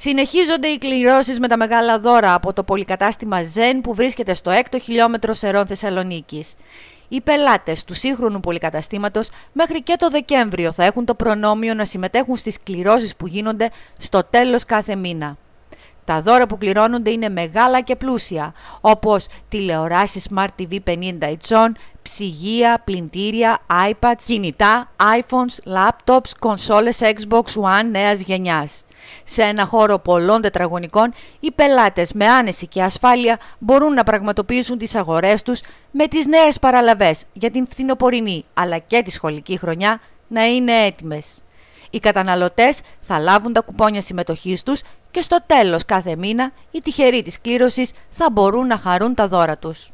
Συνεχίζονται οι κληρώσεις με τα μεγάλα δώρα από το πολυκατάστημα Ζεν που βρίσκεται στο 6ο χιλιόμετρο Σερών Θεσσαλονίκης. Οι πελάτες του σύγχρονου πολυκαταστήματος μέχρι και το Δεκέμβριο θα έχουν το προνόμιο να συμμετέχουν στις κληρώσεις που γίνονται στο τέλος κάθε μήνα. Τα δώρα που κληρώνονται είναι μεγάλα και πλούσια, όπως τηλεοράσεις Smart TV 50 inch, ψυγεία, πλυντήρια, iPads, κινητά, iPhones, laptops, κονσόλες Xbox One νέας γενιάς. Σε ένα χώρο πολλών τετραγωνικών, οι πελάτες με άνεση και ασφάλεια μπορούν να πραγματοποιήσουν τις αγορές τους με τις νέες παραλαβές για την φθινοπορεινή αλλά και τη σχολική χρονιά να είναι έτοιμες. Οι καταναλωτές θα λάβουν τα κουπόνια συμμετοχής τους και στο τέλος κάθε μήνα οι τυχεροί της κλήρωσης θα μπορούν να χαρούν τα δώρα τους.